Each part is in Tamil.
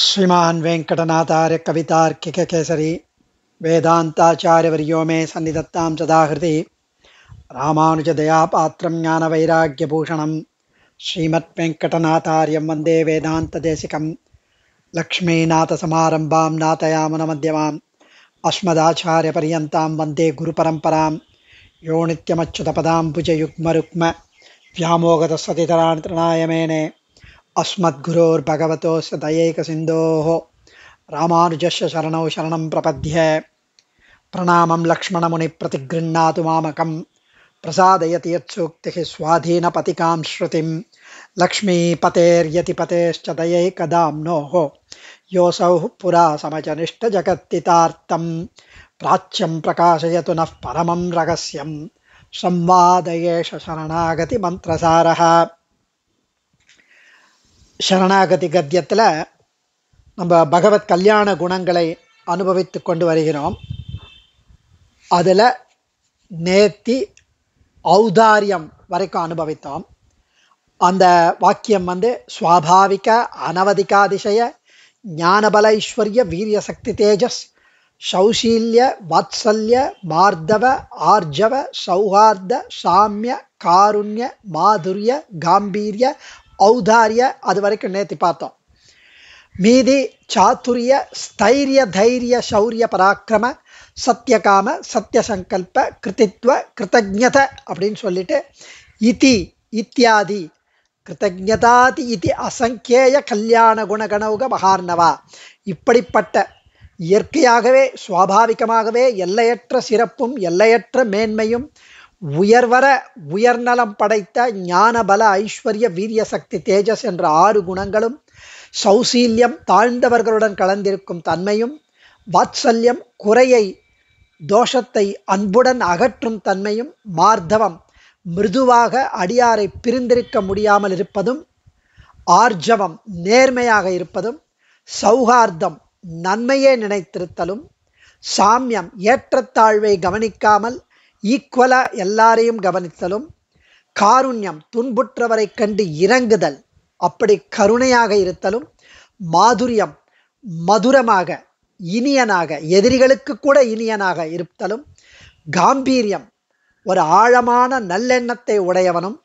श्रीमान् वेङ्कटनाथार्य कवितार्किककेसरी वेदान्ताचार्यवर्यो मे सन्निधत्तां सदाहृति रामानुजदयापात्रं ज्ञानवैराग्यभूषणं श्रीमद्वेङ्कटनाथार्यं वन्दे वेदान्तदेशिकं लक्ष्मीनाथसमारम्भां नाथयामनमध्यमाम् अस्मदाचार्यपर्यन्तां वन्दे गुरुपरम्परां यो नित्यमच्युतपदाम्बुजयुग्मरुग्म व्यामोगतस्वतितराणि तृणायमेने अस्मद्गुरोर्भगवतो सदयैकसिन्धोः रामानुजस्य शरणौ शरणं प्रपद्ये प्रणामं लक्ष्मणमुनिप्रतिगृह्णातु मामकं प्रसादयति यत्सूक्तिः स्वाधीनपतिकां श्रुतिं लक्ष्मीपतेर्यतिपतेश्च दयैकदाम्नोः योऽसौ पुरा समजनिष्ठजगत्तितार्तं प्राच्यं प्रकाशयतु नः परमं रहस्यं संवादयेष शरणागतिमन्त्रसारः சரணாகதி கத்தியத்தில் நம்ம பகவத் கல்யாண குணங்களை அனுபவித்து கொண்டு வருகிறோம் அதில் நேர்த்தி ஔதாரியம் வரைக்கும் அனுபவித்தோம் அந்த வாக்கியம் வந்து சுவாபாவிக அனவதிகாதிசய ஞானபல ஐஸ்வர்ய வீரிய சக்தி தேஜஸ் சௌசீல்ய வாத்சல்ய மார்தவ ஆர்ஜவ சௌஹார்த சாமிய காருண்ய மாதுரிய காம்பீரிய ஔதாரிய அது வரைக்கும் நேற்று பார்த்தோம் மீதி சாத்துரிய ஸ்தைரிய தைரிய சௌரிய பராக்கிரம சத்தியகாம சத்தியசங்கல்ப கிருத்தித்வ கிருத்தஜத அப்படின்னு சொல்லிட்டு இதி இத்தியாதி கிருத்தஜதாதி இது அசங்கேய கல்யாண குணகணவுக மகார்ணவா இப்படிப்பட்ட இயற்கையாகவே சுவாபாவிகமாகவே எல்லையற்ற சிறப்பும் எல்லையற்ற மேன்மையும் உயர்வர உயர்நலம் படைத்த ஞான பல ஐஸ்வர்ய வீரிய சக்தி தேஜஸ் என்ற ஆறு குணங்களும் சௌசீல்யம் தாழ்ந்தவர்களுடன் கலந்திருக்கும் தன்மையும் வாத்சல்யம் குறையை தோஷத்தை அன்புடன் அகற்றும் தன்மையும் மார்த்தவம் மிருதுவாக அடியாரை பிரிந்திருக்க முடியாமல் இருப்பதும் ஆர்ஜவம் நேர்மையாக இருப்பதும் சௌகார்த்தம் நன்மையே நினைத்திருத்தலும் சாமியம் ஏற்றத்தாழ்வை கவனிக்காமல் ஈக்குவலாக எல்லாரையும் கவனித்தலும் காருண்யம் துன்புற்றவரை கண்டு இறங்குதல் அப்படி கருணையாக இருத்தலும் மாதுரியம் மதுரமாக இனியனாக எதிரிகளுக்கு கூட இனியனாக இருத்தலும் காம்பீரியம் ஒரு ஆழமான நல்லெண்ணத்தை உடையவனும்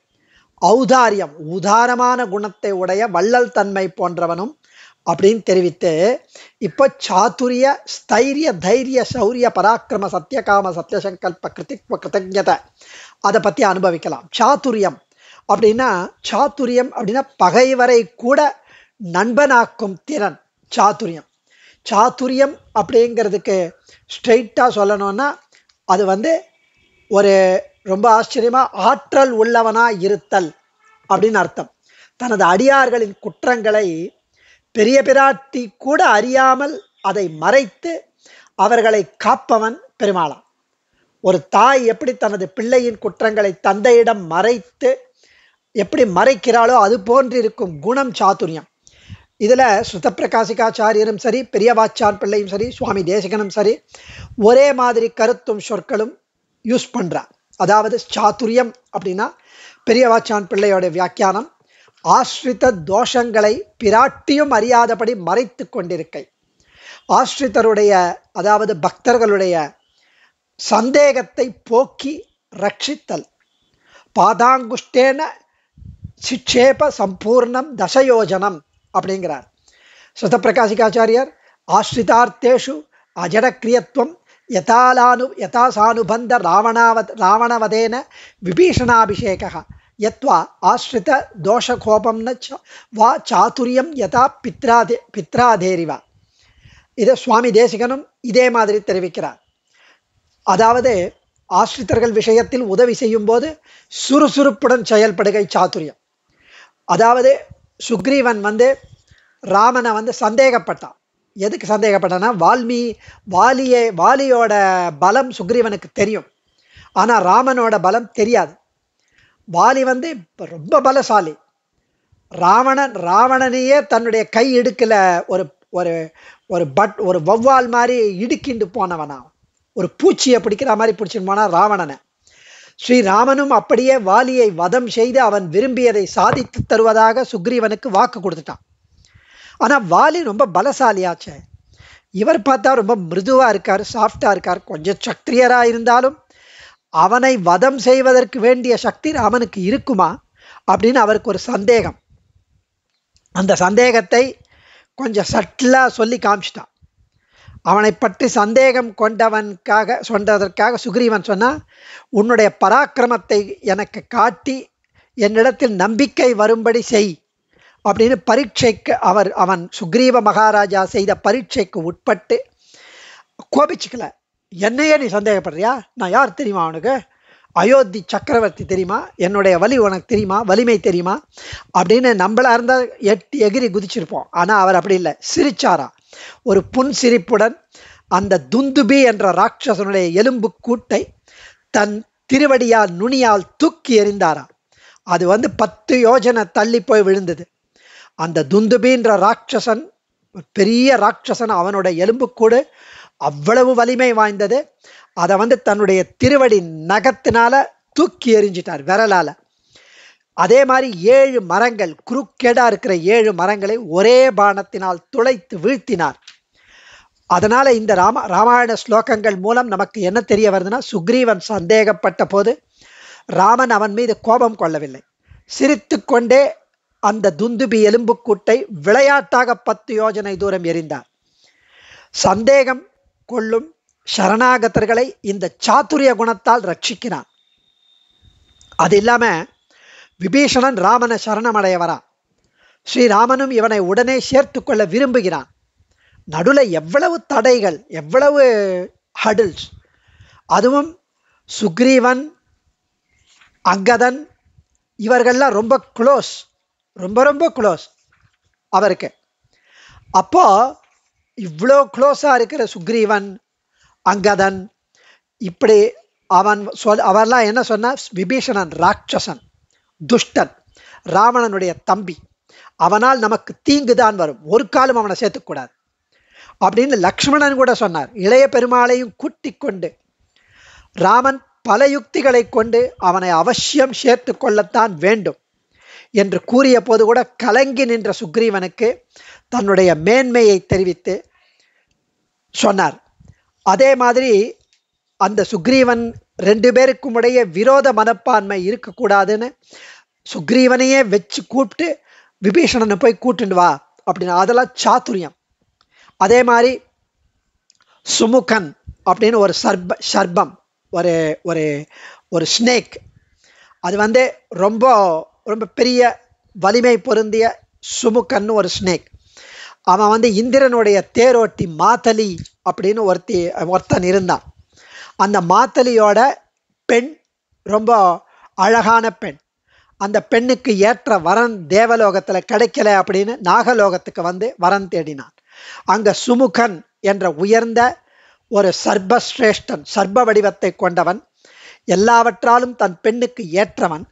ஔதாரியம் உதாரமான குணத்தை உடைய வள்ளல் தன்மை போன்றவனும் அப்படின்னு தெரிவித்து இப்போ சாத்துரிய ஸ்தைரிய தைரிய சௌரிய பராக்கிரம சத்தியகாம சத்தியசங்கல்ப கிருத்திக்வ கிருத்தஜதை அதை பற்றி அனுபவிக்கலாம் சாத்துரியம் அப்படின்னா சாத்துரியம் அப்படின்னா பகைவரை கூட நண்பனாக்கும் திறன் சாத்துரியம் சாத்துரியம் அப்படிங்கிறதுக்கு ஸ்ட்ரெயிட்டாக சொல்லணும்னா அது வந்து ஒரு ரொம்ப ஆச்சரியமாக ஆற்றல் உள்ளவனாக இருத்தல் அப்படின்னு அர்த்தம் தனது அடியார்களின் குற்றங்களை பெரிய பிராட்டி கூட அறியாமல் அதை மறைத்து அவர்களை காப்பவன் பெருமாளாம் ஒரு தாய் எப்படி தனது பிள்ளையின் குற்றங்களை தந்தையிடம் மறைத்து எப்படி மறைக்கிறாளோ அது போன்றிருக்கும் குணம் சாத்துரியம் இதில் பிரகாசிகாச்சாரியரும் சரி பெரியவாச்சான் பிள்ளையும் சரி சுவாமி தேசகனும் சரி ஒரே மாதிரி கருத்தும் சொற்களும் யூஸ் பண்ணுறார் அதாவது சாத்துரியம் அப்படின்னா பெரியவாச்சான் பிள்ளையோட வியாக்கியானம் ஆஸ்ரித தோஷங்களை பிராட்டியும் அறியாதபடி மறைத்து கொண்டிருக்கை ஆஸ்ரிதருடைய அதாவது பக்தர்களுடைய சந்தேகத்தை போக்கி ரட்சித்தல் பாதாங்குஷ்டேன சிக்ஷேப சம்பூர்ணம் தசயோஜனம் அப்படிங்கிறார் பிரகாசிகாச்சாரியர் ஆஸ்ரிதார்த்தேஷு அஜடக்கிரியத்துவம் யதாலானு யதாசானுபந்த ராவணாவத் ராவணவதேன விபீஷணாபிஷேகா யத்வா ஆஸ்ரித தோஷகோபம் ந வா சாத்துரியம் யதா பித்ராதே பித்ராதேரிவா இதை சுவாமி தேசிகனும் இதே மாதிரி தெரிவிக்கிறார் அதாவது ஆசிரித்தர்கள் விஷயத்தில் உதவி செய்யும் போது சுறுசுறுப்புடன் செயல்படுகை சாத்துரியம் அதாவது சுக்ரீவன் வந்து ராமனை வந்து சந்தேகப்பட்டான் எதுக்கு சந்தேகப்பட்டான்னா வால்மீ வாலியே வாலியோட பலம் சுக்ரீவனுக்கு தெரியும் ஆனால் ராமனோட பலம் தெரியாது வாலி வந்து இப்போ ரொம்ப பலசாலி ராவணன் ராவணனையே தன்னுடைய கை இடுக்கில் ஒரு ஒரு ஒரு பட் ஒரு வௌவால் மாதிரி இடுக்கிண்டு போனவனா ஒரு பூச்சியை பிடிக்கிற மாதிரி பிடிச்சின்னு போனா ராவணனை ஸ்ரீராமனும் அப்படியே வாலியை வதம் செய்து அவன் விரும்பியதை சாதித்து தருவதாக சுக்ரீவனுக்கு வாக்கு கொடுத்துட்டான் ஆனால் வாலி ரொம்ப பலசாலியாச்சே இவர் பார்த்தா ரொம்ப மிருதுவாக இருக்கார் சாஃப்டாக இருக்கார் கொஞ்சம் சக்திரியராக இருந்தாலும் அவனை வதம் செய்வதற்கு வேண்டிய சக்தி ராமனுக்கு இருக்குமா அப்படின்னு அவருக்கு ஒரு சந்தேகம் அந்த சந்தேகத்தை கொஞ்சம் சட்டிலாக சொல்லி காமிச்சிட்டான் அவனை பற்றி சந்தேகம் கொண்டவனுக்காக சொன்னதற்காக சுக்ரீவன் சொன்னால் உன்னுடைய பராக்கிரமத்தை எனக்கு காட்டி என்னிடத்தில் நம்பிக்கை வரும்படி செய் அப்படின்னு பரீட்சைக்கு அவர் அவன் சுக்ரீவ மகாராஜா செய்த பரீட்சைக்கு உட்பட்டு கோபிச்சுக்கல என்னையே நீ சந்தேகப்படுறியா நான் யார் தெரியுமா அவனுக்கு அயோத்தி சக்கரவர்த்தி தெரியுமா என்னுடைய வலி உனக்கு தெரியுமா வலிமை தெரியுமா அப்படின்னு நம்மளா இருந்தால் எட்டு எகிரி குதிச்சிருப்போம் ஆனால் அவர் அப்படி இல்லை சிரிச்சாரா ஒரு புன் சிரிப்புடன் அந்த துந்துபி என்ற ராட்சசனுடைய எலும்பு கூட்டை தன் திருவடியால் நுனியால் தூக்கி எறிந்தாரா அது வந்து பத்து யோஜனை தள்ளி போய் விழுந்தது அந்த துந்துபின்ற ராட்சசன் பெரிய ராட்சசன் அவனுடைய எலும்புக்கூடு அவ்வளவு வலிமை வாய்ந்தது அதை வந்து தன்னுடைய திருவடி நகத்தினால தூக்கி எறிஞ்சிட்டார் விரலால அதே மாதிரி ஏழு மரங்கள் குறுக்கேடா இருக்கிற ஏழு மரங்களை ஒரே பானத்தினால் துளைத்து வீழ்த்தினார் அதனால இந்த ராம ராமாயண ஸ்லோகங்கள் மூலம் நமக்கு என்ன தெரிய வருதுன்னா சுக்ரீவன் சந்தேகப்பட்ட போது ராமன் அவன் மீது கோபம் கொள்ளவில்லை சிரித்து கொண்டே அந்த துந்துபி எலும்புக்கூட்டை விளையாட்டாக பத்து யோஜனை தூரம் எரிந்தார் சந்தேகம் கொள்ளும் சரணாகத்தர்களை இந்த சாத்துரிய குணத்தால் ரட்சிக்கிறான் அது இல்லாமல் விபீஷணன் ராமனை சரணமடைய வரான் ஸ்ரீராமனும் இவனை உடனே சேர்த்து கொள்ள விரும்புகிறான் நடுவில் எவ்வளவு தடைகள் எவ்வளவு ஹடில்ஸ் அதுவும் சுக்ரீவன் அங்கதன் இவர்கள்லாம் ரொம்ப க்ளோஸ் ரொம்ப ரொம்ப க்ளோஸ் அவருக்கு அப்போது இவ்வளோ க்ளோஸாக இருக்கிற சுக்ரீவன் அங்கதன் இப்படி அவன் சொல் அவர்லாம் என்ன சொன்னா விபீஷணன் ராட்சசன் துஷ்டன் ராவணனுடைய தம்பி அவனால் நமக்கு தீங்கு தான் வரும் ஒரு காலம் அவனை சேர்த்துக்கூடாது அப்படின்னு லக்ஷ்மணன் கூட சொன்னார் இளைய பெருமாளையும் கூட்டி கொண்டு ராமன் பல யுக்திகளை கொண்டு அவனை அவசியம் சேர்த்து கொள்ளத்தான் வேண்டும் என்று கூறிய போது கூட கலங்கி நின்ற சுக்ரீவனுக்கு தன்னுடைய மேன்மையை தெரிவித்து சொன்னார் அதே மாதிரி அந்த சுக்ரீவன் ரெண்டு பேருக்கும் உடைய விரோத மனப்பான்மை இருக்கக்கூடாதுன்னு சுக்ரீவனையே வச்சு கூப்பிட்டு விபீஷணனை போய் கூட்டுண்டு வா அப்படின்னு அதெல்லாம் சாத்துரியம் அதே மாதிரி சுமுகன் அப்படின்னு ஒரு சர்ப சர்பம் ஒரு ஒரு ஒரு ஸ்னேக் அது வந்து ரொம்ப ரொம்ப பெரிய வலிமை பொருந்திய சுமுக்கன்னு ஒரு ஸ்னேக் அவன் வந்து இந்திரனுடைய தேரோட்டி மாத்தலி அப்படின்னு ஒருத்தி ஒருத்தன் இருந்தான் அந்த மாத்தலியோட பெண் ரொம்ப அழகான பெண் அந்த பெண்ணுக்கு ஏற்ற வரன் தேவலோகத்தில் கிடைக்கல அப்படின்னு நாகலோகத்துக்கு வந்து வரன் தேடினான் அங்கே சுமுகன் என்ற உயர்ந்த ஒரு சர்பஸ்ரேஷ்டன் சர்ப வடிவத்தை கொண்டவன் எல்லாவற்றாலும் தன் பெண்ணுக்கு ஏற்றவன்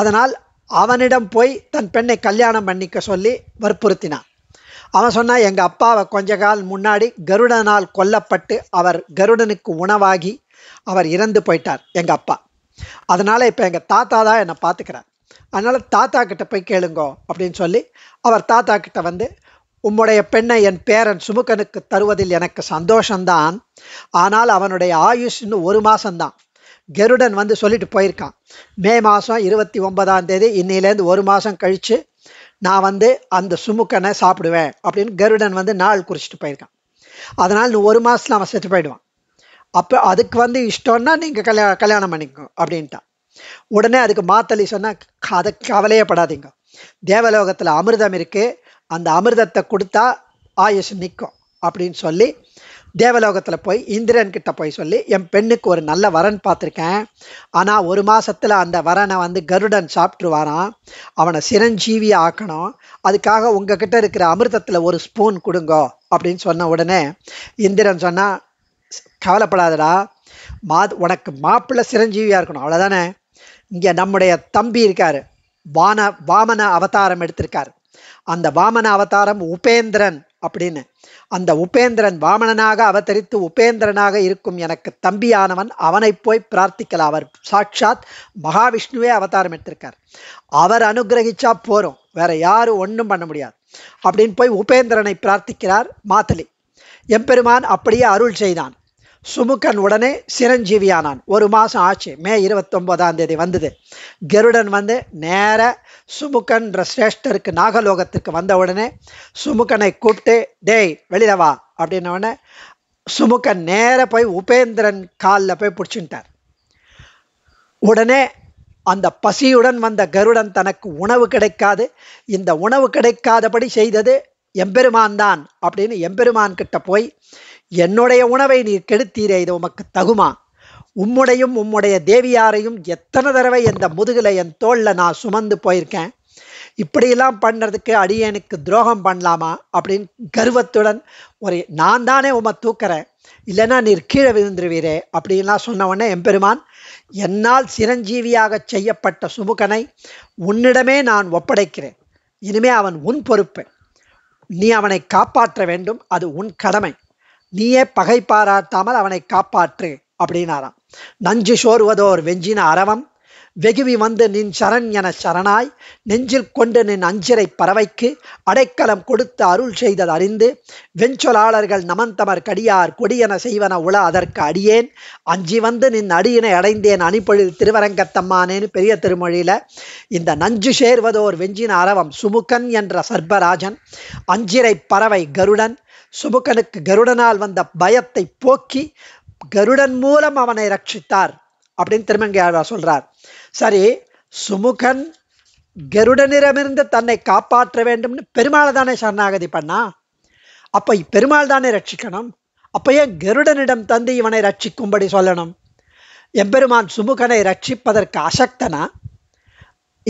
அதனால் அவனிடம் போய் தன் பெண்ணை கல்யாணம் பண்ணிக்க சொல்லி வற்புறுத்தினான் அவன் சொன்னா எங்கள் அப்பாவை கொஞ்ச கால் முன்னாடி கருடனால் கொல்லப்பட்டு அவர் கருடனுக்கு உணவாகி அவர் இறந்து போயிட்டார் எங்கள் அப்பா அதனால் இப்போ எங்கள் தாத்தா தான் என்னை பார்த்துக்கிறார் அதனால் தாத்தா கிட்ட போய் கேளுங்கோ அப்படின்னு சொல்லி அவர் தாத்தா கிட்ட வந்து உம்முடைய பெண்ணை என் பேரன் சுமுகனுக்கு தருவதில் எனக்கு சந்தோஷம்தான் ஆனால் அவனுடைய ஆயுஷ் இன்னும் ஒரு மாதம்தான் கருடன் வந்து சொல்லிட்டு போயிருக்கான் மே மாதம் இருபத்தி ஒன்பதாம் தேதி இன்னிலேருந்து ஒரு மாதம் கழித்து நான் வந்து அந்த சுமுக்கனை சாப்பிடுவேன் அப்படின்னு கருடன் வந்து நாள் குறிச்சிட்டு போயிருக்கான் அதனால் நீ ஒரு மாதத்தில் அவன் செத்து போயிடுவான் அப்போ அதுக்கு வந்து இஷ்டம்னா நீங்கள் கல்யாணம் கல்யாணம் பண்ணிக்கோ அப்படின்ட்டான் உடனே அதுக்கு மாத்தலி சொன்னால் அதை கவலையே படாதீங்க தேவலோகத்தில் அமிர்தம் இருக்குது அந்த அமிர்தத்தை கொடுத்தா ஆயுஷ் நிற்கும் அப்படின்னு சொல்லி தேவலோகத்தில் போய் இந்திரன்கிட்ட போய் சொல்லி என் பெண்ணுக்கு ஒரு நல்ல வரன் பார்த்துருக்கேன் ஆனால் ஒரு மாதத்தில் அந்த வரனை வந்து கருடன் சாப்பிட்ருவாராம் அவனை சிரஞ்சீவி ஆக்கணும் அதுக்காக உங்ககிட்ட இருக்கிற அமிர்தத்தில் ஒரு ஸ்பூன் கொடுங்கோ அப்படின்னு சொன்ன உடனே இந்திரன் சொன்னால் கவலைப்படாதடா மா உனக்கு மாப்பிள்ளை சிரஞ்சீவியாக இருக்கணும் அவ்வளோதானே இங்கே நம்முடைய தம்பி இருக்கார் வான வாமன அவதாரம் எடுத்திருக்கார் அந்த வாமன அவதாரம் உபேந்திரன் அப்படின்னு அந்த உபேந்திரன் வாமணனாக அவதரித்து உபேந்திரனாக இருக்கும் எனக்கு தம்பியானவன் அவனை போய் பிரார்த்திக்கலாம் அவர் சாட்சாத் மகாவிஷ்ணுவே அவதாரம் எடுத்திருக்கார் அவர் அனுகிரகிச்சா போறோம் வேற யாரும் ஒன்றும் பண்ண முடியாது அப்படின்னு போய் உபேந்திரனை பிரார்த்திக்கிறார் மாத்தலி எம்பெருமான் அப்படியே அருள் செய்தான் சுமுகன் உடனே சிரஞ்சீவியானான் ஒரு மாதம் ஆச்சு மே இருபத்தொம்போதாம் தேதி வந்தது கருடன் வந்து நேர சுமுகன்ற சிரேஷ்டருக்கு நாகலோகத்துக்கு வந்த உடனே சுமுகனை கூப்பிட்டு டேய் வெளியில வா அப்படின்ன உடனே சுமுகன் நேர போய் உபேந்திரன் காலில் போய் பிடிச்சுட்டார் உடனே அந்த பசியுடன் வந்த கருடன் தனக்கு உணவு கிடைக்காது இந்த உணவு கிடைக்காதபடி செய்தது எம்பெருமான் தான் அப்படின்னு எம்பெருமான் கிட்ட போய் என்னுடைய உணவை நீர் கெடுத்தீரே இது உமக்கு தகுமா உம்முடையும் உம்முடைய தேவியாரையும் எத்தனை தடவை எந்த முதுகில் என் தோளில் நான் சுமந்து போயிருக்கேன் இப்படியெல்லாம் பண்ணுறதுக்கு அடியனுக்கு துரோகம் பண்ணலாமா அப்படின்னு கர்வத்துடன் ஒரு நான் தானே உமை தூக்கிறேன் இல்லைன்னா நீர் கீழே விழுந்துருவீரே அப்படின்லாம் சொன்ன உடனே எம்பெருமான் என்னால் சிரஞ்சீவியாக செய்யப்பட்ட சுமுகனை உன்னிடமே நான் ஒப்படைக்கிறேன் இனிமே அவன் உன் பொறுப்பு நீ அவனை காப்பாற்ற வேண்டும் அது உன் கடமை நீயே பகை பாராட்டாமல் அவனை காப்பாற்று அப்படின்னாராம் நஞ்சு சோர்வதோர் வெஞ்சின அரவம் வெகுவி வந்து நின் சரண் என சரணாய் நெஞ்சில் கொண்டு நின் அஞ்சிரை பறவைக்கு அடைக்கலம் கொடுத்து அருள் செய்தது அறிந்து வெஞ்சொலாளர்கள் நமந்தமர் கடியார் கொடியென செய்வன உள அதற்கு அடியேன் அஞ்சி வந்து நின் அடியினை அடைந்தேன் அணிப்பொழில் திருவரங்கத்தம்மானேன்னு பெரிய திருமொழியில் இந்த நஞ்சு சேர்வதோர் வெஞ்சின அரவம் சுமுகன் என்ற சர்பராஜன் அஞ்சிரை பறவை கருடன் சுபுகனுக்கு கருடனால் வந்த பயத்தை போக்கி கருடன் மூலம் அவனை ரட்சித்தார் அப்படின்னு திருமங்கையாழ்வார் சொல்றார் சரி சுமுகன் கருடனிடமிருந்து தன்னை காப்பாற்ற வேண்டும்னு பெருமாள் தானே சரணாகதி பண்ணா அப்போ பெருமாள் தானே ரட்சிக்கணும் அப்பயே ஏன் கருடனிடம் தந்து இவனை ரட்சிக்கும்படி சொல்லணும் எம்பெருமான் சுமுகனை ரட்சிப்பதற்கு அசக்தனா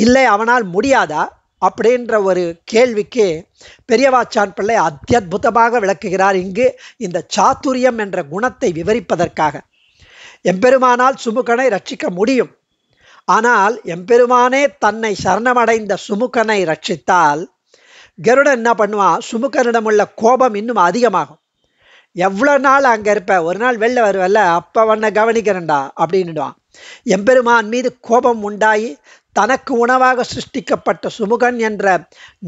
இல்லை அவனால் முடியாதா அப்படின்ற ஒரு கேள்விக்கு பெரியவாச்சான் பிள்ளை அத்தியுதமாக விளக்குகிறார் இங்கு இந்த சாத்துரியம் என்ற குணத்தை விவரிப்பதற்காக எம்பெருமானால் சுமுகனை ரட்சிக்க முடியும் ஆனால் எம்பெருமானே தன்னை சரணமடைந்த சுமுகனை ரட்சித்தால் கருடன் என்ன பண்ணுவான் சுமுகனிடம் உள்ள கோபம் இன்னும் அதிகமாகும் எவ்வளோ நாள் அங்கே இருப்ப ஒரு நாள் வெளில வருவல்ல அப்போ உன்னை கவனிக்கிறேன்டா அப்படின்னுடுவான் எம்பெருமான் மீது கோபம் உண்டாயி தனக்கு உணவாக சிருஷ்டிக்கப்பட்ட சுமுகன் என்ற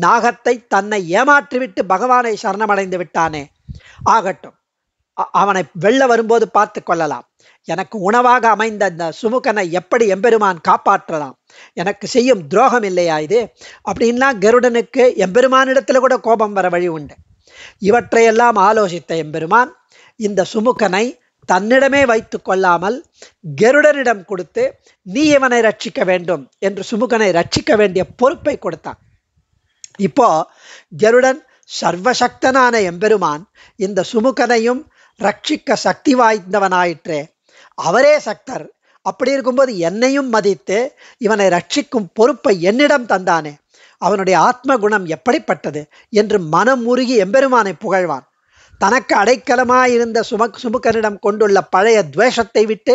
நாகத்தை தன்னை ஏமாற்றிவிட்டு பகவானை சரணமடைந்து விட்டானே ஆகட்டும் அவனை வெள்ள வரும்போது பார்த்து கொள்ளலாம் எனக்கு உணவாக அமைந்த அந்த சுமுகனை எப்படி எம்பெருமான் காப்பாற்றலாம் எனக்கு செய்யும் துரோகம் இல்லையா இது அப்படின்னா கருடனுக்கு எம்பெருமானிடத்தில் கூட கோபம் வர வழி உண்டு இவற்றையெல்லாம் ஆலோசித்த எம்பெருமான் இந்த சுமுகனை தன்னிடமே வைத்து கொள்ளாமல் கருடனிடம் கொடுத்து நீ இவனை ரட்சிக்க வேண்டும் என்று சுமுகனை ரட்சிக்க வேண்டிய பொறுப்பை கொடுத்தான் இப்போ கருடன் சர்வசக்தனான எம்பெருமான் இந்த சுமுகனையும் ரட்சிக்க சக்தி வாய்ந்தவனாயிற்று அவரே சக்தர் அப்படி இருக்கும்போது என்னையும் மதித்து இவனை ரட்சிக்கும் பொறுப்பை என்னிடம் தந்தானே அவனுடைய ஆத்ம குணம் எப்படிப்பட்டது என்று மனம் உருகி எம்பெருமானை புகழ்வான் தனக்கு அடைக்கலமாயிருந்த சும சுமுகனிடம் கொண்டுள்ள பழைய துவேஷத்தை விட்டு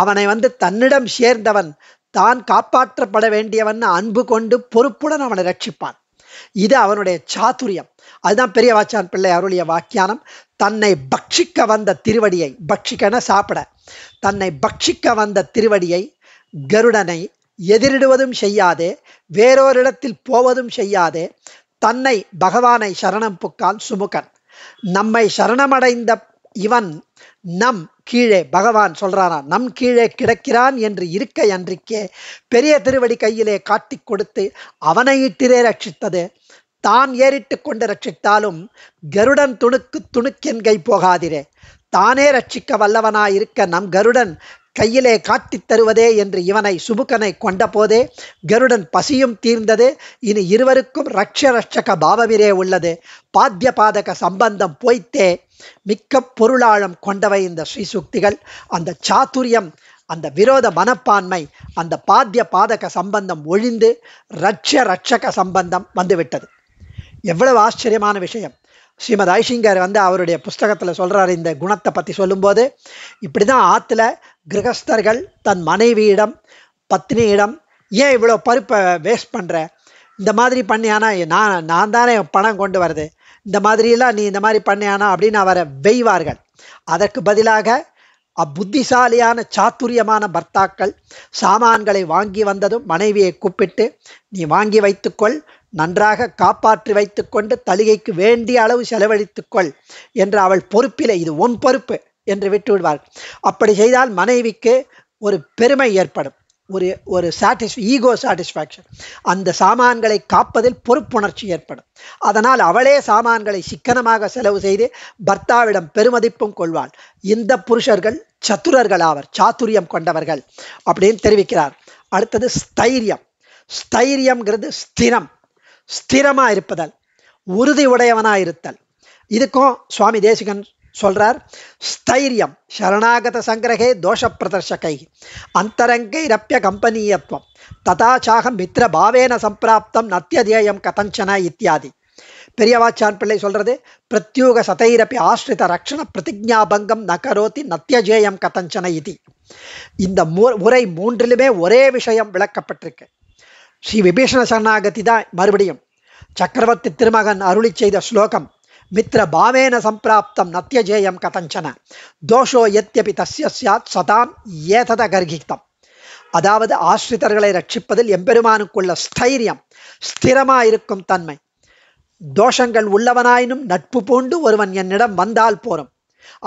அவனை வந்து தன்னிடம் சேர்ந்தவன் தான் காப்பாற்றப்பட வேண்டியவன் அன்பு கொண்டு பொறுப்புடன் அவனை ரட்சிப்பான் இது அவனுடைய சாதுரியம் அதுதான் பெரிய வாச்சான் பிள்ளை அவருடைய வாக்கியானம் தன்னை பக்ஷிக்க வந்த திருவடியை பக்ஷிக்கன சாப்பிட தன்னை பக்ஷிக்க வந்த திருவடியை கருடனை எதிரிடுவதும் செய்யாதே வேறொரிடத்தில் போவதும் செய்யாதே தன்னை பகவானை சரணம் புக்கான் சுமுகன் நம்மை சரணமடைந்த இவன் நம் கீழே பகவான் சொல்றானா நம் கீழே கிடக்கிறான் என்று இருக்க அன்றிக்கே பெரிய திருவடி கையிலே காட்டி கொடுத்து அவனை இட்டிலே ரட்சித்தது தான் ஏறிட்டு கொண்டு ரட்சித்தாலும் கருடன் துணுக்கு துணுக்கென்கை போகாதிரே தானே ரட்சிக்க வல்லவனாயிருக்க நம் கருடன் கையிலே காட்டித் தருவதே என்று இவனை சுபுக்கனை கொண்டபோதே கருடன் பசியும் தீர்ந்தது இனி இருவருக்கும் ரக்ஷரட்சக பாவமிரே உள்ளது பாத்திய பாதக சம்பந்தம் போய்த்தே மிக்க பொருளாழம் கொண்டவை இந்த ஸ்ரீசுக்திகள் அந்த சாத்துரியம் அந்த விரோத மனப்பான்மை அந்த பாத்திய பாதக சம்பந்தம் ஒழிந்து ரட்ச ரட்சக சம்பந்தம் வந்துவிட்டது எவ்வளவு ஆச்சரியமான விஷயம் ஸ்ரீமத் ஐசிங்கர் வந்து அவருடைய புஸ்தகத்தில் சொல்கிறார் இந்த குணத்தை பற்றி சொல்லும்போது இப்படி தான் ஆற்றுல கிரகஸ்தர்கள் தன் மனைவியிடம் பத்னியிடம் ஏன் இவ்வளோ பருப்பை வேஸ்ட் பண்ணுற இந்த மாதிரி பண்ணியானா நான் நான் தானே பணம் கொண்டு வருது இந்த மாதிரிலாம் நீ இந்த மாதிரி பண்ணியானா அப்படின்னு அவரை வெய்வார்கள் அதற்கு பதிலாக அப்புத்திசாலியான சாத்துரியமான பர்த்தாக்கள் சாமான்களை வாங்கி வந்ததும் மனைவியை கூப்பிட்டு நீ வாங்கி வைத்துக்கொள் நன்றாக காப்பாற்றி வைத்துக்கொண்டு தலிகைக்கு வேண்டிய அளவு செலவழித்துக்கொள் என்று அவள் பொறுப்பிலே இது உன் பொறுப்பு என்று விட்டு விடுவார்கள் அப்படி செய்தால் மனைவிக்கு ஒரு பெருமை ஏற்படும் ஒரு ஒரு சாட்டிஸ் ஈகோ சாட்டிஸ்ஃபேக்ஷன் அந்த சாமான்களை காப்பதில் பொறுப்புணர்ச்சி ஏற்படும் அதனால் அவளே சாமான்களை சிக்கனமாக செலவு செய்து பர்த்தாவிடம் பெருமதிப்பும் கொள்வாள் இந்த புருஷர்கள் சத்துரர்கள் ஆவர் சாத்துரியம் கொண்டவர்கள் அப்படின்னு தெரிவிக்கிறார் அடுத்தது ஸ்தைரியம் ஸ்தைரியம்ங்கிறது ஸ்திரம் ஸ்திரமாக இருப்பதல் உறுதி உடையவனாக இருத்தல் இதுக்கும் சுவாமி தேசிகன் சொல்றார் ஸ்தைரியம் சரணாகத சங்கிரகே தோஷ பிரதர்ஷகை அந்தரங்கை ரப்பிய கம்பனீயத்துவம் ததாச்சாக பாவேன சம்பிராப்தம் நத்தியதேயம் கதஞ்சன இத்தியாதி பெரியவாச்சான் பிள்ளை சொல்றது பிரத்யூக சதைரப்பி ஆஸ்ரித ரக்ஷண பிரதிஜாபங்கம் நகரோத்தி நத்தியஜேயம் கதஞ்சன இது இந்த உரை மூன்றிலுமே ஒரே விஷயம் விளக்கப்பட்டிருக்கு ஸ்ரீ விபீஷண சரணாகதி தான் மறுபடியும் சக்கரவர்த்தி திருமகன் அருளி செய்த ஸ்லோகம் பாவேன சம்பிராப்தம் நத்தியஜேயம் கதஞ்சன தோஷோ எத்தியபி தஸ்ய சாத் சதாம் ஏதத கர்கித்தம் அதாவது ஆசிரிதர்களை ரட்சிப்பதில் எம்பெருமானுக்குள்ள ஸ்தைரியம் ஸ்திரமா இருக்கும் தன்மை தோஷங்கள் உள்ளவனாயினும் நட்பு பூண்டு ஒருவன் என்னிடம் வந்தால் போரும்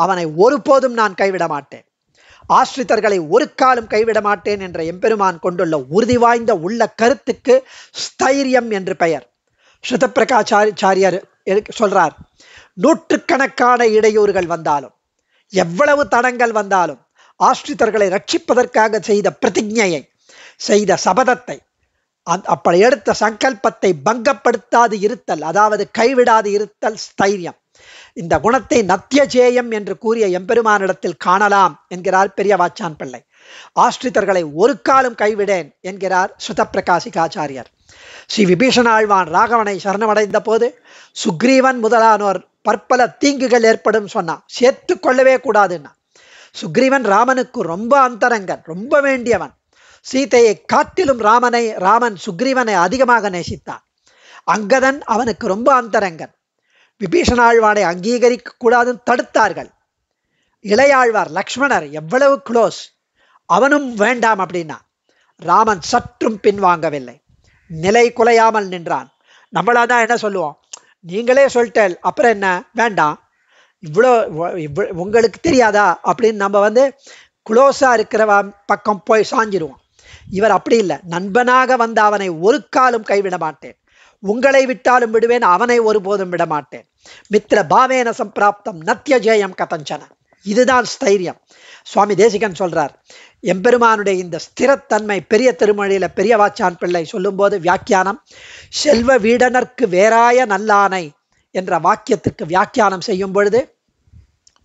அவனை ஒருபோதும் நான் கைவிட மாட்டேன் ஆசிரித்தர்களை ஒரு காலம் கைவிட மாட்டேன் என்ற எம்பெருமான் கொண்டுள்ள உறுதி வாய்ந்த உள்ள கருத்துக்கு ஸ்தைரியம் என்று பெயர் ஸ்ருதப்பிரகாச்சாரி சாரியர் சொல்றார் நூற்றுக்கணக்கான இடையூறுகள் வந்தாலும் எவ்வளவு தடங்கள் வந்தாலும் ஆஸ்ரித்தர்களை ரட்சிப்பதற்காக செய்த பிரதிஜையை செய்த சபதத்தை அப்படி எடுத்த சங்கல்பத்தை பங்கப்படுத்தாது இருத்தல் அதாவது கைவிடாது இருத்தல் ஸ்தைரியம் இந்த குணத்தை நத்தியஜேயம் என்று கூறிய எம்பெருமானிடத்தில் காணலாம் என்கிறார் பெரிய வாச்சான் பிள்ளை ஆஸ்ரித்தர்களை ஒரு காலம் கைவிடேன் என்கிறார் சுதப்பிரகாசிகாச்சாரியர் ஸ்ரீ விபீஷணாழ்வான் ராகவனை சரணமடைந்த போது சுக்ரீவன் முதலானோர் பற்பல தீங்குகள் ஏற்படும் சொன்னான் சேர்த்து கொள்ளவே கூடாதுன்னா சுக்ரீவன் ராமனுக்கு ரொம்ப அந்தரங்கன் ரொம்ப வேண்டியவன் சீதையை காட்டிலும் ராமனை ராமன் சுக்ரீவனை அதிகமாக நேசித்தான் அங்கதன் அவனுக்கு ரொம்ப அந்தரங்கன் விபீஷணாழ்வானை அங்கீகரிக்க கூடாதுன்னு தடுத்தார்கள் இளையாழ்வார் லக்ஷ்மணர் எவ்வளவு க்ளோஸ் அவனும் வேண்டாம் அப்படின்னா ராமன் சற்றும் பின்வாங்கவில்லை நிலை குலையாமல் நின்றான் நம்மளாதான் என்ன சொல்லுவோம் நீங்களே சொல்லிட்டல் அப்புறம் என்ன வேண்டாம் இவ்வளோ உங்களுக்கு தெரியாதா அப்படின்னு நம்ம வந்து குளோஸாக இருக்கிறவ பக்கம் போய் சாஞ்சிடுவோம் இவர் அப்படி இல்லை நண்பனாக வந்த அவனை ஒரு காலும் கைவிட மாட்டேன் உங்களை விட்டாலும் விடுவேன் அவனை ஒருபோதும் விடமாட்டேன் மித்திர பாவேன சம்பிராப்தம் நத்திய ஜெயம் கதஞ்சன இதுதான் ஸ்தைரியம் சுவாமி தேசிகன் சொல்றார் எம்பெருமானுடைய இந்த ஸ்திரத்தன்மை பெரிய திருமொழியில பெரிய வாச்சான் பிள்ளை சொல்லும்போது வியாக்கியானம் செல்வ வீடனர்க்கு வேறாய நல்லானை என்ற வாக்கியத்துக்கு வியாக்கியானம் செய்யும் பொழுது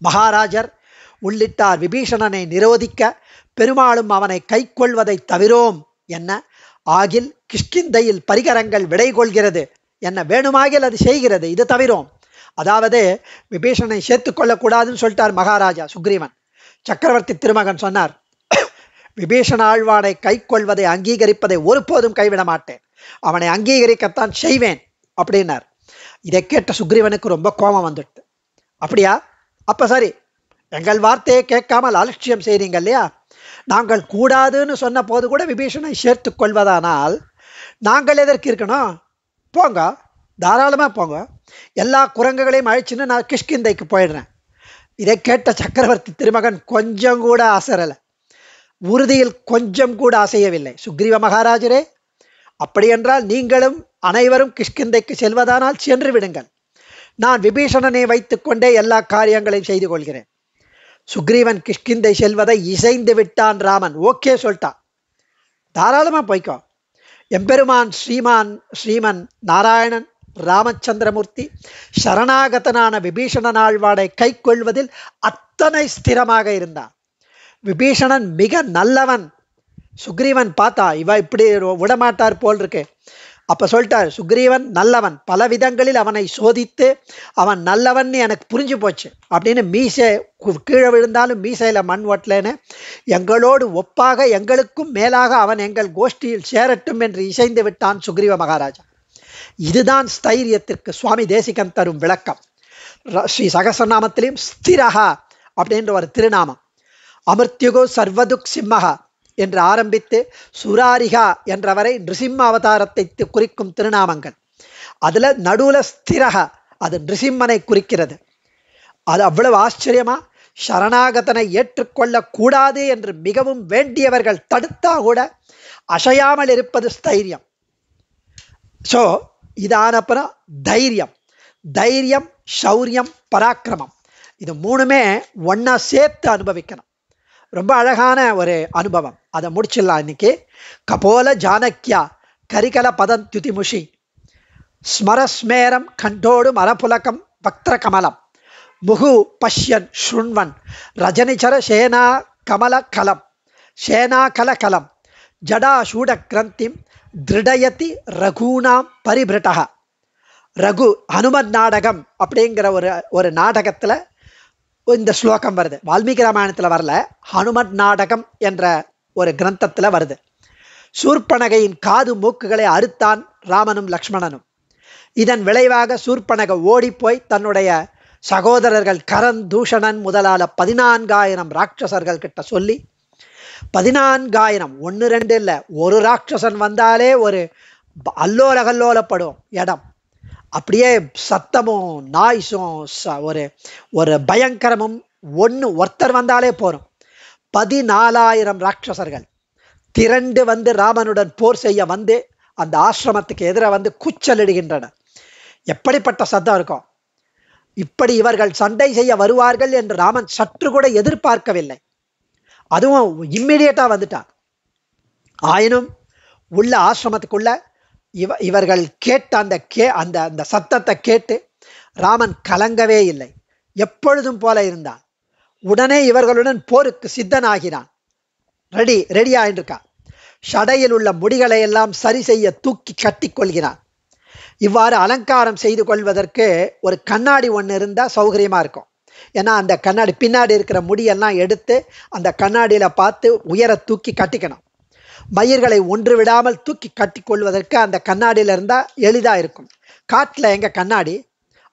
மகாராஜர் உள்ளிட்டார் விபீஷணனை நிரோதிக்க பெருமாளும் அவனை கைக்கொள்வதை தவிரோம் என்ன ஆகில் கிஷ்கிந்தையில் பரிகரங்கள் விடை கொள்கிறது என்ன வேணுமாகில் அது செய்கிறது இது தவிரோம் அதாவது விபீஷனை சேர்த்து கொள்ளக்கூடாதுன்னு சொல்லிட்டார் மகாராஜா சுக்ரீவன் சக்கரவர்த்தி திருமகன் சொன்னார் விபீஷண ஆழ்வானை கை கொள்வதை அங்கீகரிப்பதை ஒருபோதும் கைவிட மாட்டேன் அவனை அங்கீகரிக்கத்தான் செய்வேன் அப்படின்னார் இதை கேட்ட சுக்ரீவனுக்கு ரொம்ப கோபம் வந்துட்டு அப்படியா அப்போ சரி எங்கள் வார்த்தையை கேட்காமல் அலட்சியம் செய்றீங்க இல்லையா நாங்கள் கூடாதுன்னு சொன்ன போது கூட விபீஷனை சேர்த்து கொள்வதானால் நாங்கள் எதற்கு இருக்கணும் போங்க தாராளமாக போங்க எல்லா குரங்குகளையும் அழிச்சுன்னு நான் கிஷ்கிந்தைக்கு போயிடுறேன் இதை கேட்ட சக்கரவர்த்தி திருமகன் கொஞ்சம் கூட அசரலை உறுதியில் கொஞ்சம் கூட அசையவில்லை சுக்ரீவ மகாராஜரே அப்படியென்றால் நீங்களும் அனைவரும் கிஷ்கிந்தைக்கு செல்வதானால் சென்று விடுங்கள் நான் விபீஷணனை வைத்துக்கொண்டே எல்லா காரியங்களையும் செய்து கொள்கிறேன் சுக்ரீவன் கிஷ்கிந்தை செல்வதை இசைந்து விட்டான் ராமன் ஓகே சொல்லிட்டான் தாராளமாக போய்க்கோ எம்பெருமான் ஸ்ரீமான் ஸ்ரீமன் நாராயணன் ராமச்சந்திரமூர்த்தி சரணாகதனான விபீஷணன் ஆழ்வாடை கை கொள்வதில் அத்தனை ஸ்திரமாக இருந்தான் விபீஷணன் மிக நல்லவன் சுக்ரீவன் பார்த்தா இவ இப்படி விடமாட்டார் போல் இருக்கு அப்போ சொல்லிட்டார் சுக்ரீவன் நல்லவன் பல விதங்களில் அவனை சோதித்து அவன் நல்லவன் எனக்கு புரிஞ்சு போச்சு அப்படின்னு மீசை கீழே விழுந்தாலும் மீசையில் மண் ஒட்டலேன்னு எங்களோடு ஒப்பாக எங்களுக்கும் மேலாக அவன் எங்கள் கோஷ்டியில் சேரட்டும் என்று இசைந்து விட்டான் சுக்ரீவ மகாராஜா இதுதான் ஸ்தைரியத்திற்கு சுவாமி தேசிகன் தரும் விளக்கம் ஸ்ரீ சகசரநாமத்திலையும் ஸ்திரஹா அப்படின்ற ஒரு திருநாமம் அமிர்த்யுகோ சர்வதுக் சிம்மஹா என்று ஆரம்பித்து சுராரிகா என்றவரை நிருசிம்ம அவதாரத்தை குறிக்கும் திருநாமங்கள் அதில் நடுவில் ஸ்திரகா அது நிருசிம்மனை குறிக்கிறது அது அவ்வளவு ஆச்சரியமா சரணாகதனை ஏற்றுக்கொள்ளக்கூடாது என்று மிகவும் வேண்டியவர்கள் தடுத்தா கூட அசையாமல் இருப்பது ஸ்தைரியம் ஸோ இதானப்புறம் தைரியம் தைரியம் சௌரியம் பராக்கிரமம் இது மூணுமே ஒன்றா சேர்த்து அனுபவிக்கணும் ரொம்ப அழகான ஒரு அனுபவம் அதை முடிச்சிடலாம் இன்னைக்கு கபோல ஜானக்கியா கரிகல பதம் துதிமுஷி ஸ்மரஸ்மேரம் கண்டோடு மரப்புலக்கம் பக்திர கமலம் முகு பஷ்யன் ஷுண்வன் ரஜனிச்சர சேனா கமல கலம் சேனா கல கலம் ஜடா சூட கிரந்திம் திருடயத்தி ரகுனாம் பரிபிரட்டா ரகு ஹனுமன் நாடகம் அப்படிங்கிற ஒரு ஒரு நாடகத்தில் இந்த ஸ்லோகம் வருது வால்மீகி ராமாயணத்தில் வரல ஹனுமன் நாடகம் என்ற ஒரு கிரந்தத்தில் வருது சூர்பனகையின் காது மூக்குகளை அறுத்தான் ராமனும் லக்ஷ்மணனும் இதன் விளைவாக சூர்பனக ஓடிப்போய் தன்னுடைய சகோதரர்கள் கரன் தூஷணன் முதலால பதினான்காயிரம் ராட்சசர்கள் கிட்ட சொல்லி பதினான்காயிரம் ஒன்று ரெண்டு இல்லை ஒரு ராட்சசன் வந்தாலே ஒரு அல்லோல கல்லோலப்படும் இடம் அப்படியே சத்தமும் நாய்ஸும் ஒரு ஒரு பயங்கரமும் ஒன்று ஒருத்தர் வந்தாலே போகிறோம் பதினாலாயிரம் ராட்சசர்கள் திரண்டு வந்து ராமனுடன் போர் செய்ய வந்து அந்த ஆசிரமத்துக்கு எதிராக வந்து கூச்சலிடுகின்றனர் எப்படிப்பட்ட சத்தம் இருக்கும் இப்படி இவர்கள் சண்டை செய்ய வருவார்கள் என்று ராமன் சற்று கூட எதிர்பார்க்கவில்லை அதுவும் இம்மிடியட்டாக வந்துட்டான் ஆயினும் உள்ள ஆசிரமத்துக்குள்ள இவ இவர்கள் கேட்ட அந்த கே அந்த அந்த சத்தத்தை கேட்டு ராமன் கலங்கவே இல்லை எப்பொழுதும் போல இருந்தான் உடனே இவர்களுடன் போருக்கு சித்தனாகிறான் ரெடி ரெடி என்றிருக்கான் ஷடையில் உள்ள முடிகளை எல்லாம் சரி செய்ய தூக்கி கட்டி கொள்கிறான் இவ்வாறு அலங்காரம் செய்து கொள்வதற்கு ஒரு கண்ணாடி ஒன்று இருந்தால் சௌகரியமாக இருக்கும் ஏன்னா அந்த கண்ணாடி பின்னாடி இருக்கிற முடியெல்லாம் எடுத்து அந்த கண்ணாடியில் பார்த்து உயர தூக்கி கட்டிக்கணும் மயிர்களை ஒன்று விடாமல் தூக்கி கட்டி கொள்வதற்கு அந்த கண்ணாடியில் இருந்தால் எளிதாக இருக்கும் காட்டில் எங்கள் கண்ணாடி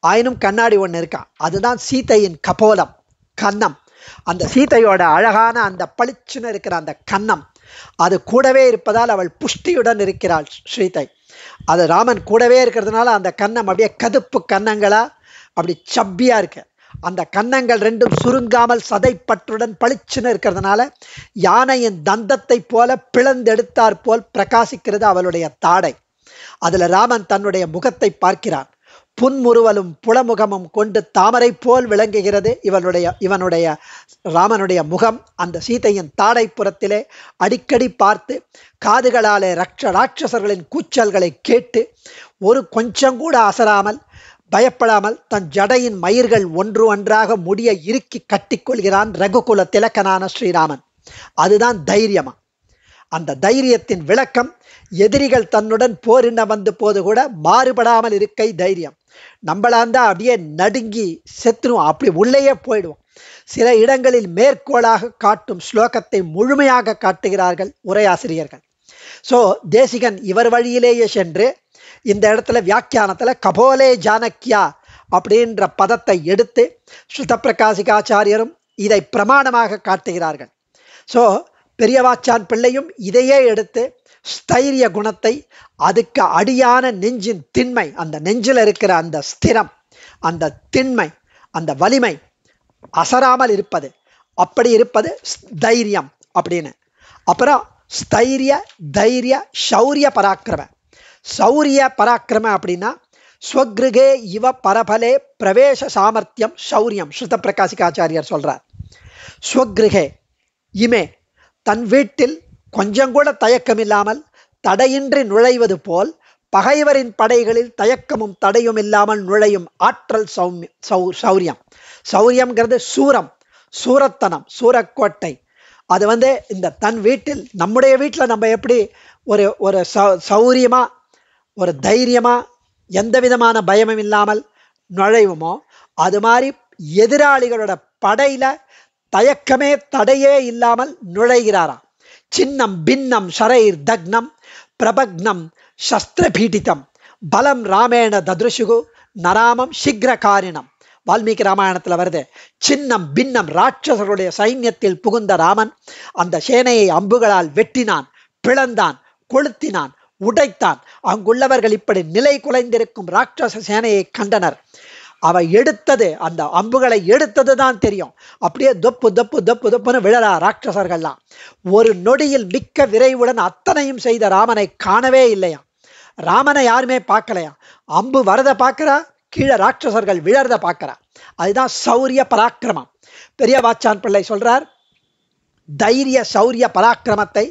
ஆயினும் கண்ணாடி ஒன்று இருக்கா அதுதான் சீத்தையின் கபோலம் கன்னம் அந்த சீத்தையோட அழகான அந்த பளிச்சுன்னு இருக்கிற அந்த கன்னம் அது கூடவே இருப்பதால் அவள் புஷ்டியுடன் இருக்கிறாள் சீத்தை அது ராமன் கூடவே இருக்கிறதுனால அந்த கன்னம் அப்படியே கதுப்பு கன்னங்களா அப்படி சப்பியாக இருக்கு அந்த கன்னங்கள் ரெண்டும் சுருங்காமல் சதைப்பற்றுடன் பளிச்சுன்னு இருக்கிறதுனால யானையின் தந்தத்தை போல பிளந்தெடுத்தாற் போல் பிரகாசிக்கிறது அவளுடைய தாடை அதில் ராமன் தன்னுடைய முகத்தை பார்க்கிறான் புன்முறுவலும் புலமுகமும் கொண்டு தாமரை போல் விளங்குகிறது இவனுடைய இவனுடைய ராமனுடைய முகம் அந்த சீதையின் தாடைப்புறத்திலே அடிக்கடி பார்த்து காதுகளாலே ரக்ஷ ராட்சசர்களின் கூச்சல்களை கேட்டு ஒரு கொஞ்சம் கூட அசராமல் பயப்படாமல் தன் ஜடையின் மயிர்கள் ஒன்று ஒன்றாக முடிய இறுக்கி கட்டிக்கொள்கிறான் ரகுகுல திலக்கனான ஸ்ரீராமன் அதுதான் தைரியமா அந்த தைரியத்தின் விளக்கம் எதிரிகள் தன்னுடன் போரின வந்த போது கூட மாறுபடாமல் இருக்கை தைரியம் நம்மளாந்தா அப்படியே நடுங்கி செத்துருவோம் அப்படி உள்ளேயே போயிடுவோம் சில இடங்களில் மேற்கோளாக காட்டும் ஸ்லோகத்தை முழுமையாக காட்டுகிறார்கள் உரையாசிரியர்கள் ஸோ தேசிகன் இவர் வழியிலேயே சென்று இந்த இடத்துல வியாக்கியானத்தில் கபோலே ஜானக்கியா அப்படின்ற பதத்தை எடுத்து ஸ்ருத பிரகாசிகாச்சாரியரும் இதை பிரமாணமாக காட்டுகிறார்கள் ஸோ பெரியவாச்சான் பிள்ளையும் இதையே எடுத்து ஸ்தைரிய குணத்தை அதுக்கு அடியான நெஞ்சின் திண்மை அந்த நெஞ்சில் இருக்கிற அந்த ஸ்திரம் அந்த திண்மை அந்த வலிமை அசராமல் இருப்பது அப்படி இருப்பது தைரியம் அப்படின்னு அப்புறம் ஸ்தைரிய தைரிய சௌரிய பராக்கிரம சௌரிய பராக்கிரம அப்படின்னா ஸ்வக்ருகே இவ பரபலே பிரவேச சாமர்த்தியம் சௌரியம் ஸ்ருத பிரகாசிகாச்சாரியார் சொல்கிறார் ஸ்வக்ருகே இமே தன் வீட்டில் கொஞ்சம் கூட தயக்கமில்லாமல் தடையின்றி நுழைவது போல் பகைவரின் படைகளில் தயக்கமும் தடையும் இல்லாமல் நுழையும் ஆற்றல் சௌமியம் சௌ சௌரியம் சௌரியம்ங்கிறது சூரம் சூரத்தனம் சூரக்கோட்டை அது வந்து இந்த தன் வீட்டில் நம்முடைய வீட்டில் நம்ம எப்படி ஒரு ஒரு சௌ சௌரியமாக ஒரு தைரியமாக எந்த விதமான பயமும் இல்லாமல் நுழைவுமோ அது மாதிரி எதிராளிகளோட படையில் தயக்கமே தடையே இல்லாமல் நுழைகிறாராம் சின்னம் பின்னம் ஷரைர் தக்னம் பிரபக்னம் சஸ்திரபீடித்தம் பலம் ராமேண ததுருஷுகு நராமம் சீக்கிரகாரிணம் வால்மீகி ராமாயணத்தில் வருது சின்னம் பின்னம் ராட்சசருடைய சைன்யத்தில் புகுந்த ராமன் அந்த சேனையை அம்புகளால் வெட்டினான் பிளந்தான் கொளுத்தினான் உடைத்தான் அங்குள்ளவர்கள் இப்படி நிலை குலைந்திருக்கும் ராட்சச சேனையை கண்டனர் அவ எடுத்தது அந்த அம்புகளை எடுத்தது தான் தெரியும் அப்படியே தொப்பு தொப்பு தொப்பு தொப்புன்னு விழறா ராட்சசர்கள்லாம் ஒரு நொடியில் மிக்க விரைவுடன் அத்தனையும் செய்த ராமனை காணவே இல்லையா ராமனை யாருமே பார்க்கலையா அம்பு வரத பார்க்கறா கீழே ராட்சசர்கள் விழறத பார்க்கறா அதுதான் சௌரிய பராக்கிரமம் பெரிய வாச்சான் பிள்ளை சொல்றார் தைரிய சௌரிய பராக்கிரமத்தை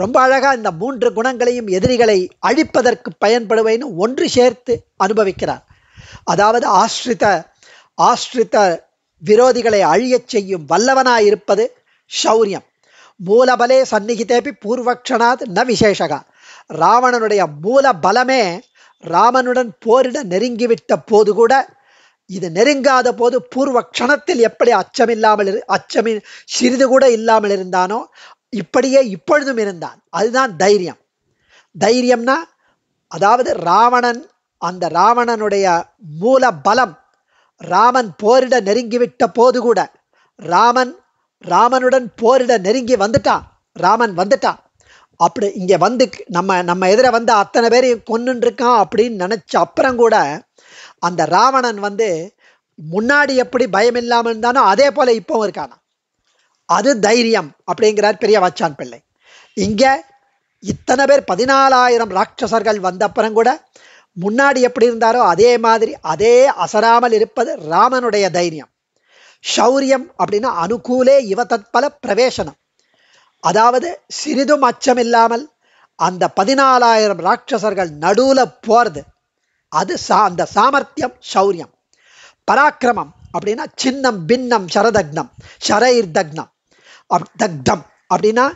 ரொம்ப அழகாக இந்த மூன்று குணங்களையும் எதிரிகளை அழிப்பதற்கு பயன்படுவைன்னு ஒன்று சேர்த்து அனுபவிக்கிறார் அதாவது ஆஸ்ரித ஆஸ்ரித விரோதிகளை அழியச் செய்யும் இருப்பது சௌரியம் மூலபலே சந்நிகிதேபி பூர்வக்ஷனாத் ந விசேஷகா ராவணனுடைய மூல பலமே ராமனுடன் போரிட நெருங்கிவிட்ட போது கூட இது நெருங்காத போது பூர்வ க்ஷணத்தில் எப்படி அச்சமில்லாமல் இரு அச்சமி சிறிது கூட இல்லாமல் இருந்தானோ இப்படியே இப்பொழுதும் இருந்தான் அதுதான் தைரியம் தைரியம்னா அதாவது ராவணன் அந்த ராவணனுடைய மூல பலம் ராமன் போரிட நெருங்கிவிட்ட போது கூட ராமன் ராமனுடன் போரிட நெருங்கி வந்துட்டான் ராமன் வந்துட்டான் அப்படி இங்கே வந்து நம்ம நம்ம எதிர வந்து அத்தனை பேரையும் கொன்னுருக்கான் அப்படின்னு நினச்ச அப்புறம் கூட அந்த ராவணன் வந்து முன்னாடி எப்படி பயம் இல்லாமல் இருந்தானோ அதே போல் இப்போவும் இருக்கானா அது தைரியம் அப்படிங்கிறார் பெரிய வாச்சான் பிள்ளை இங்கே இத்தனை பேர் பதினாலாயிரம் ராட்சசர்கள் வந்தப்புறம் கூட முன்னாடி எப்படி இருந்தாரோ அதே மாதிரி அதே அசராமல் இருப்பது ராமனுடைய தைரியம் சௌரியம் அப்படின்னா அனுகூலே இவ தற்பல பிரவேசனம் அதாவது சிறிதும் அச்சம் இல்லாமல் அந்த பதினாலாயிரம் ராட்சசர்கள் நடுவில் போகிறது அது சா அந்த சாமர்த்தியம் சௌரியம் பராக்கிரமம் அப்படின்னா சின்னம் பின்னம் சரதக்னம் சரயிர்தக்னம் அப்தக்தம் அப்படின்னா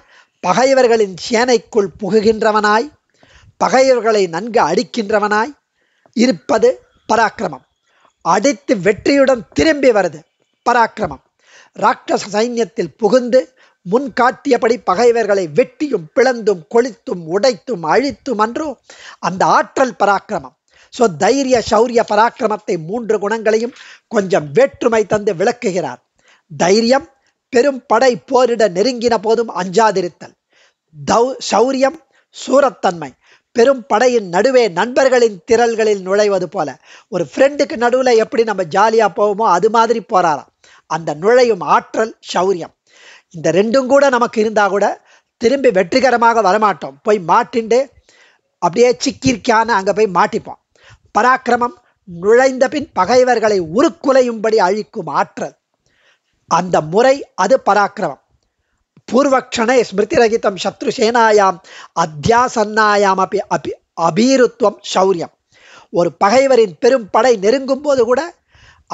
பகைவர்களின் சேனைக்குள் புகுகின்றவனாய் பகைவர்களை நன்கு அடிக்கின்றவனாய் இருப்பது பராக்கிரமம் அடித்து வெற்றியுடன் திரும்பி வருது பராக்கிரமம் ராட்சச சைன்யத்தில் புகுந்து முன்காட்டியபடி பகைவர்களை வெட்டியும் பிளந்தும் கொளித்தும் உடைத்தும் அழித்தும் அன்றோ அந்த ஆற்றல் பராக்கிரமம் ஸோ தைரிய சௌரிய பராக்கிரமத்தை மூன்று குணங்களையும் கொஞ்சம் வேற்றுமை தந்து விளக்குகிறார் தைரியம் பெரும் படை போரிட நெருங்கின போதும் அஞ்சாதிருத்தல் தௌ சௌரியம் சூரத்தன்மை பெரும் படையின் நடுவே நண்பர்களின் திரள்களில் நுழைவது போல ஒரு ஃப்ரெண்டுக்கு நடுவில் எப்படி நம்ம ஜாலியாக போவோமோ அது மாதிரி போகிறாராம் அந்த நுழையும் ஆற்றல் சௌரியம் இந்த ரெண்டும் கூட நமக்கு இருந்தால் கூட திரும்பி வெற்றிகரமாக வரமாட்டோம் போய் மாட்டிண்டு அப்படியே சிக்கிற்கான அங்கே போய் மாட்டிப்போம் பராக்கிரமம் நுழைந்த பின் பகைவர்களை உருக்குலையும்படி அழிக்கும் ஆற்றல் அந்த முறை அது பராக்கிரமம் பூர்வக்ஷணே ஸ்மிருதிரகிதம் சத்ருசேனாயாம் அத்தியாசன்னாயாம் அப்பி அபி அபீருத்வம் சௌரியம் ஒரு பகைவரின் பெரும் படை நெருங்கும் போது கூட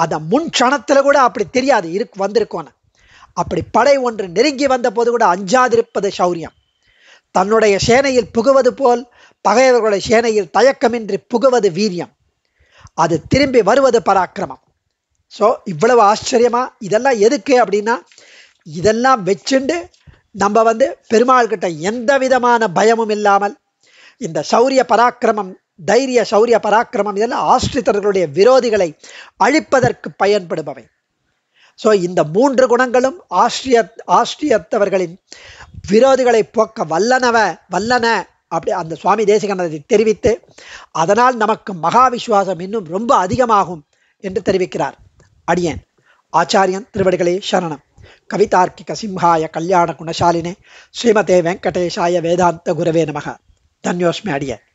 அதை முன் க்ஷணத்தில் கூட அப்படி தெரியாது இருக்கு வந்திருக்கோன்னு அப்படி படை ஒன்று நெருங்கி வந்த போது கூட அஞ்சாதிருப்பது சௌரியம் தன்னுடைய சேனையில் புகுவது போல் பகைவர்களுடைய சேனையில் தயக்கமின்றி புகுவது வீரியம் அது திரும்பி வருவது பராக்கிரமம் ஸோ இவ்வளவு ஆச்சரியமாக இதெல்லாம் எதுக்கு அப்படின்னா இதெல்லாம் வச்சுண்டு நம்ம வந்து பெருமாள்கிட்ட எந்த விதமான பயமும் இல்லாமல் இந்த சௌரிய பராக்கிரமம் தைரிய சௌரிய பராக்கிரமம் இதெல்லாம் ஆஸ்திரித்தர்களுடைய விரோதிகளை அழிப்பதற்கு பயன்படுபவை ஸோ இந்த மூன்று குணங்களும் ஆஸ்திரிய ஆஸ்திரியத்தவர்களின் விரோதிகளை போக்க வல்லனவ வல்லன அப்படி அந்த சுவாமி தேசிகனதை தெரிவித்து அதனால் நமக்கு மகாவிஸ்வாசம் இன்னும் ரொம்ப அதிகமாகும் என்று தெரிவிக்கிறார் அடியேன் ஆச்சாரியன் திருவடிகளே சரணம் கவிதார்க்கிக சிம்ஹாய கல்யாண குணசாலினே ஸ்ரீமதே வெங்கடேஷாய வேதாந்த குருவே நமக தன்யோஸ்மி அடியேன்